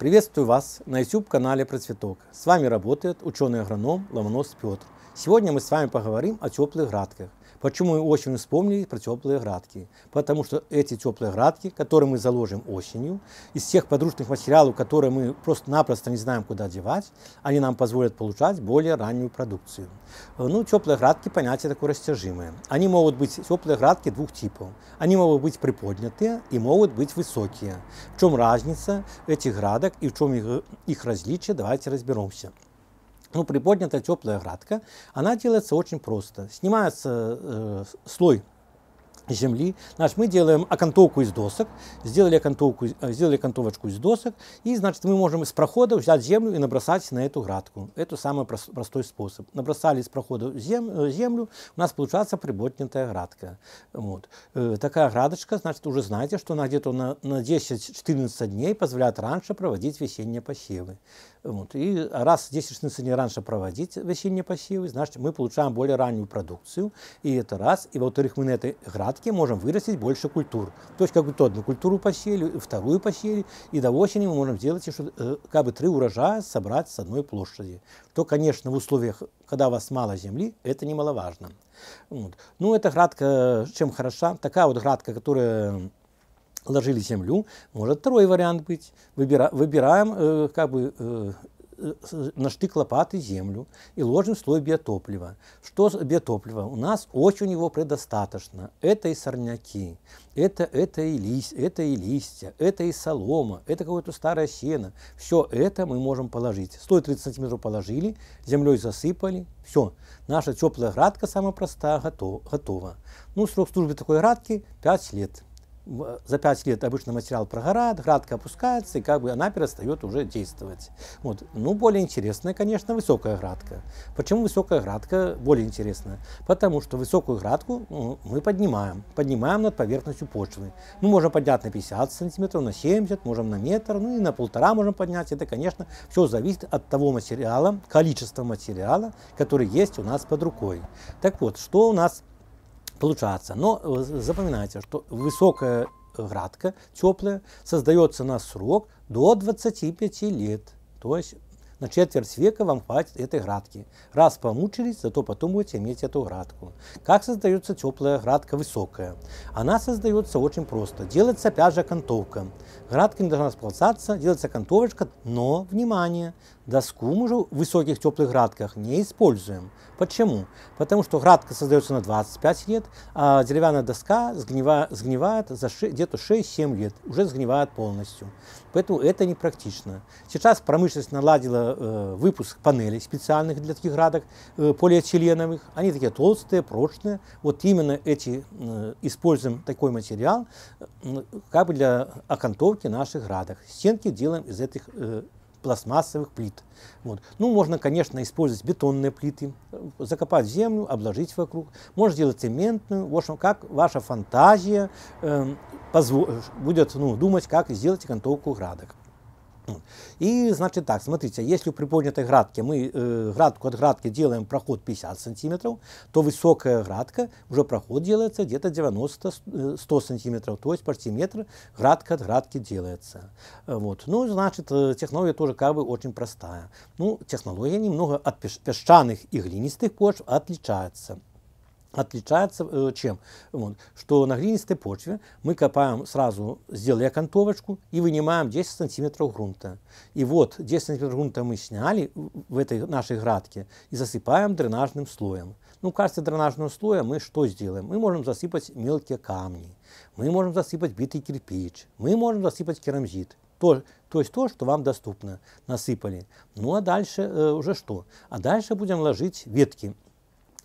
Приветствую вас на YouTube-канале Процветок. С вами работает ученый-агроном Ломонос Петр. Сегодня мы с вами поговорим о теплых градках. Почему мы осенью вспомнили про теплые градки? Потому что эти теплые градки, которые мы заложим осенью, из тех подручных материалов, которые мы просто-напросто не знаем, куда девать, они нам позволят получать более раннюю продукцию. Э, ну, теплые градки – понятие такое растяжимое. Они могут быть теплые градки двух типов. Они могут быть приподнятые и могут быть высокие. В чем разница этих градок и в чем их, э, их различие, давайте разберемся ну, приподнятая теплая градка, она делается очень просто. Снимается э, слой земли. Значит, мы делаем окантовку из досок, сделали, окантовку, сделали окантовочку из досок, и, значит, мы можем из прохода взять землю и набросать на эту градку. Это самый простой способ. Набросали из прохода зем, землю, у нас получается приборнятая градка. Вот. Такая градочка, значит, уже знаете, что она где-то на, на 10-14 дней позволяет раньше проводить весенние посевы. Вот. И раз 10 14 дней раньше проводить весенние посевы, значит, мы получаем более раннюю продукцию, и это раз. И, во-вторых, мы на этой градке посадки можем вырастить больше культур. То есть, как бы то одну культуру посели, вторую посели, и до осени мы можем сделать еще э, как бы три урожая собрать с одной площади. То, конечно, в условиях, когда у вас мало земли, это немаловажно. Вот. Ну, эта градка чем хороша? Такая вот градка, которая ложили землю, может второй вариант быть. Выбира, выбираем э, как бы э, на штык лопаты землю и ложим слой биотоплива. Что с биотоплива? У нас очень его предостаточно. Это и сорняки, это, это, и, лист, это и листья, это и солома, это какое-то старое сено. Все это мы можем положить. 130 сантиметров положили, землей засыпали, все. Наша теплая градка, самая простая, готова. Ну, срок службы такой градки 5 лет за 5 лет обычно материал прогорает, градка опускается, и как бы она перестает уже действовать. Вот. Ну, более интересная, конечно, высокая градка. Почему высокая градка более интересная? Потому что высокую градку ну, мы поднимаем, поднимаем над поверхностью почвы. Мы можем поднять на 50 сантиметров, на 70, можем на метр, ну и на полтора можем поднять. Это, конечно, все зависит от того материала, количества материала, который есть у нас под рукой. Так вот, что у нас получаться. Но э, запоминайте, что высокая градка, теплая, создается на срок до 25 лет. То есть на четверть века вам хватит этой градки. Раз помучились, зато потом будете иметь эту градку. Как создается теплая градка высокая? Она создается очень просто. Делается опять же окантовка. Градка не должна сползаться, делается окантовочка, но, внимание, доску мы же в высоких теплых градках не используем. Почему? Потому что градка создается на 25 лет, а деревянная доска сгнивает, сгнивает за где-то 6-7 лет, уже сгнивает полностью. Поэтому это непрактично. Сейчас промышленность наладила Э, выпуск панелей специальных для таких градок э, полиэтиленовых. Они такие толстые, прочные. Вот именно эти э, используем такой материал как бы для окантовки наших градок. Стенки делаем из этих пластмассовых плит. Вот. Ну, можно, конечно, использовать бетонные плиты, закопать землю, обложить вокруг. Можно делать цементную. В общем, как ваша фантазия эм, э, будет ну, думать, как сделать окантовку градок. И, значит так, смотрите, если у приподнятой градке мы э, градку от градки делаем проход 50 сантиметров, то высокая градка уже проход делается где-то 90-100 сантиметров, то есть почти метр градка от градки делается. Вот. Ну, значит, технология тоже как бы очень простая. Ну, технология немного от песчаных и глинистых почв отличается отличается э, чем? Вот, что на глинистой почве мы копаем сразу, сделали окантовочку и вынимаем 10 сантиметров грунта. И вот 10 сантиметров грунта мы сняли в этой нашей градке и засыпаем дренажным слоем. Ну, в качестве дренажного слоя мы что сделаем? Мы можем засыпать мелкие камни, мы можем засыпать битый кирпич, мы можем засыпать керамзит. То, то есть то, что вам доступно, насыпали. Ну, а дальше э, уже что? А дальше будем ложить ветки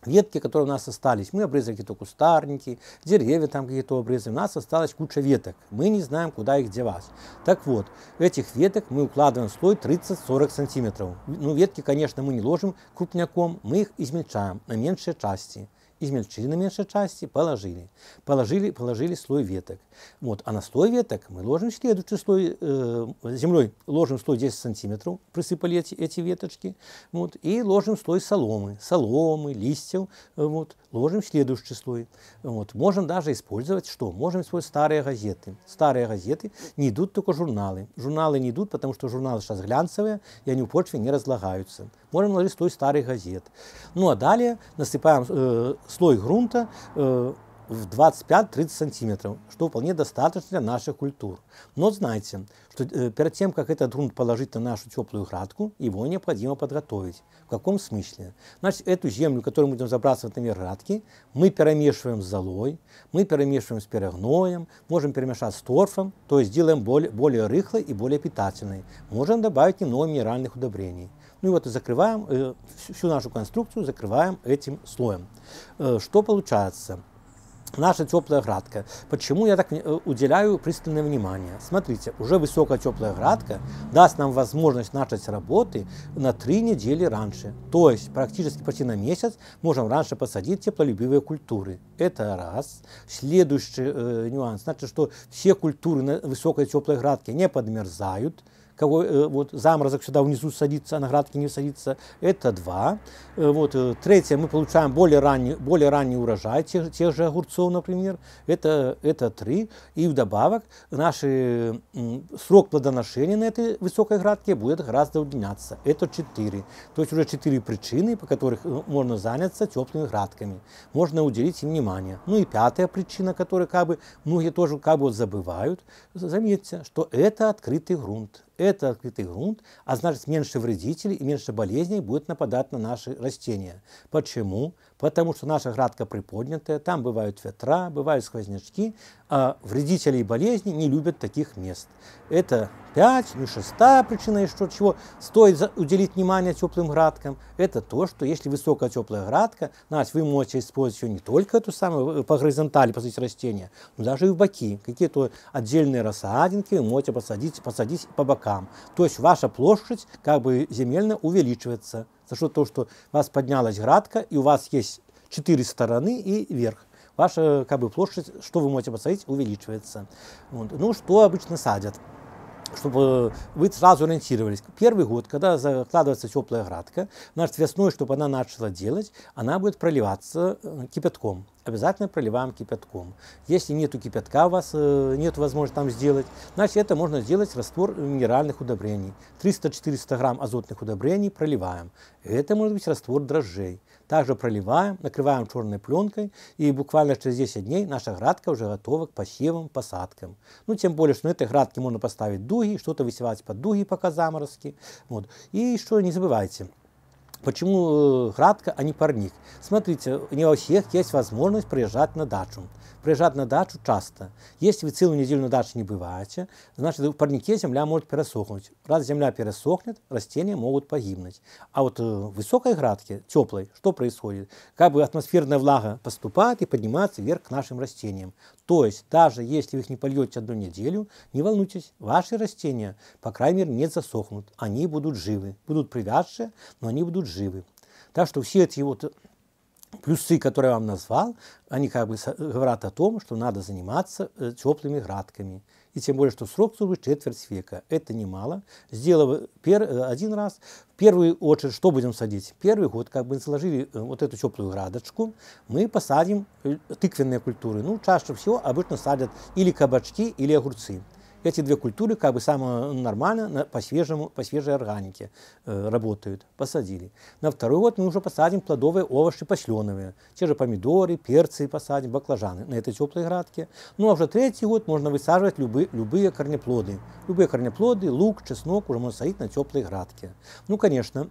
ветки, которые у нас остались. Мы обрезали какие-то кустарники, деревья там какие-то обрезали. У нас осталась куча веток. Мы не знаем, куда их девать. Так вот, этих веток мы укладываем в слой 30-40 сантиметров. Ну, ветки, конечно, мы не ложим крупняком, мы их измельчаем на меньшие части измельчили на меньшей части, положили. Положили, положили слой веток. Вот, а на слой веток мы ложим следующий слой, э, землей ложим слой 10 сантиметров, присыпали эти, эти веточки, вот, и ложим слой соломы, соломы, листьев, вот, ложим следующий слой. Вот, можем даже использовать что? Можем использовать старые газеты. Старые газеты не идут только журналы. Журналы не идут, потому что журналы сейчас глянцевые, и они в почве не разлагаются. Можем наложить слой старых газет. Ну а далее насыпаем э, слой грунта э, в 25-30 сантиметров, что вполне достаточно для наших культур. Но знайте, что э, перед тем, как этот грунт положить на нашу теплую градку, его необходимо подготовить. В каком смысле? Значит, эту землю, которую мы будем забрасывать на верх градки, мы перемешиваем с золой, мы перемешиваем с перегноем, можем перемешать с торфом, то есть делаем более, более рыхлой и более питательной. Можем добавить немного минеральных удобрений. Ну и вот и закрываем э, всю нашу конструкцию, закрываем этим слоем. Э, что получается? Наша теплая градка. Почему я так э, уделяю пристальное внимание? Смотрите, уже высокая теплая градка даст нам возможность начать работы на три недели раньше. То есть практически почти на месяц можем раньше посадить теплолюбивые культуры. Это раз. Следующий э, нюанс. Значит, что все культуры на высокой теплой градке не подмерзают кого э, вот заморозок сюда внизу садится, а на градки не садится, это два. Э, вот, э, третье, мы получаем более ранний, более ранний урожай тех, тех же огурцов, например, это, это три. И вдобавок наш срок плодоношения на этой высокой градке будет гораздо удлиняться, это четыре. То есть уже четыре причины, по которых э, можно заняться теплыми градками, можно уделить им внимание. Ну и пятая причина, которую как бы многие тоже как бы забывают, заметьте, что это открытый грунт. Это открытый грунт, а значит меньше вредителей и меньше болезней будет нападать на наши растения. Почему? потому что наша градка приподнятая, там бывают ветра, бывают сквознячки, а вредители и болезни не любят таких мест. Это пять, ну шестая причина и что чего. Стоит уделить внимание теплым градкам. Это то, что если высокая теплая градка, значит вы можете использовать ее не только эту самую э, по горизонтали посадить растения, но даже и в боки. Какие-то отдельные рассадинки вы можете посадить, посадить по бокам. То есть ваша площадь как бы земельно увеличивается. За счет того, что у вас поднялась градка, и у вас есть четыре стороны и верх. Ваша как бы, площадь, что вы можете посадить, увеличивается. Вот. Ну, что обычно садят? чтобы вы сразу ориентировались. Первый год, когда закладывается теплая градка, значит, весной, чтобы она начала делать, она будет проливаться э, кипятком обязательно проливаем кипятком. Если нету кипятка у вас, э, нет возможности там сделать, значит это можно сделать раствор минеральных удобрений. 300-400 грамм азотных удобрений проливаем. Это может быть раствор дрожжей. Также проливаем, накрываем черной пленкой, и буквально через 10 дней наша градка уже готова к посевам, посадкам. Ну, тем более, что на этой градке можно поставить дуги, что-то высевать под дуги, пока заморозки. Вот. И что, не забывайте, Почему э, Радка, а не парник? Смотрите, не у всех есть возможность приезжать на дачу приезжают на дачу часто. Если вы целую неделю на даче не бываете, значит, в парнике земля может пересохнуть. Раз земля пересохнет, растения могут погибнуть. А вот э, в высокой градке, теплой, что происходит? Как бы атмосферная влага поступает и поднимается вверх к нашим растениям. То есть, даже если вы их не польете одну неделю, не волнуйтесь, ваши растения, по крайней мере, не засохнут. Они будут живы. Будут привязшие, но они будут живы. Так что все эти вот Плюсы, которые я вам назвал, они как бы говорят о том, что надо заниматься э, теплыми градками. И тем более, что срок службы четверть века. Это немало. Сделав пер, э, один раз, в первую очередь, что будем садить? Первый год, как бы заложили э, вот эту теплую градочку, мы посадим тыквенные культуры. Ну, чаще всего обычно садят или кабачки, или огурцы эти две культуры как бы самое ну, нормально по, свежему, по свежей органике э, работают. Посадили. На второй год мы уже посадим плодовые овощи посленовые. Те же помидоры, перцы посадим, баклажаны на этой теплой градке. Ну а уже третий год можно высаживать любые, любые корнеплоды. Любые корнеплоды, лук, чеснок уже можно садить на теплой градке. Ну, конечно,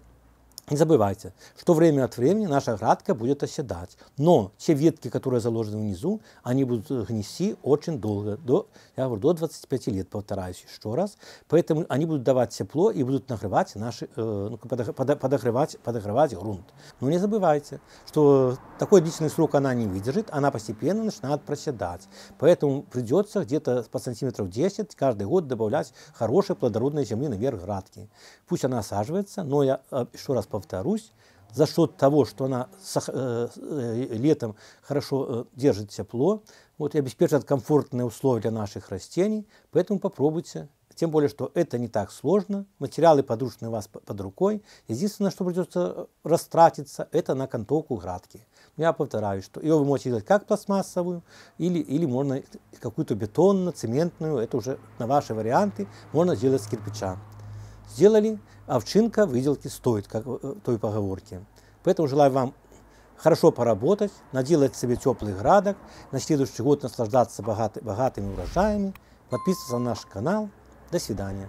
не забывайте, что время от времени наша градка будет оседать, но те ветки, которые заложены внизу, они будут гнести очень долго, до, я говорю, до 25 лет, повторяюсь еще раз, поэтому они будут давать тепло и будут нагревать наши, э, ну, подогревать, подогревать грунт. Но не забывайте, что такой длительный срок она не выдержит, она постепенно начинает проседать, поэтому придется где-то по сантиметров 10 каждый год добавлять хорошей плодородной земли наверх градки. Пусть она осаживается, но я э, еще раз повторюсь, за счет того, что она э, э, летом хорошо э, держит тепло вот, и обеспечивает комфортные условия для наших растений. Поэтому попробуйте. Тем более, что это не так сложно. Материалы подручные у вас под рукой. Единственное, что придется растратиться, это на контовку градки. Я повторяю, что ее вы можете делать как пластмассовую, или, или можно какую-то бетонную, цементную. Это уже на ваши варианты. Можно сделать с кирпича сделали, овчинка а выделки стоит, как в э, той поговорке. Поэтому желаю вам хорошо поработать, наделать себе теплый градок, на следующий год наслаждаться богатыми урожаями. Подписываться на наш канал. До свидания.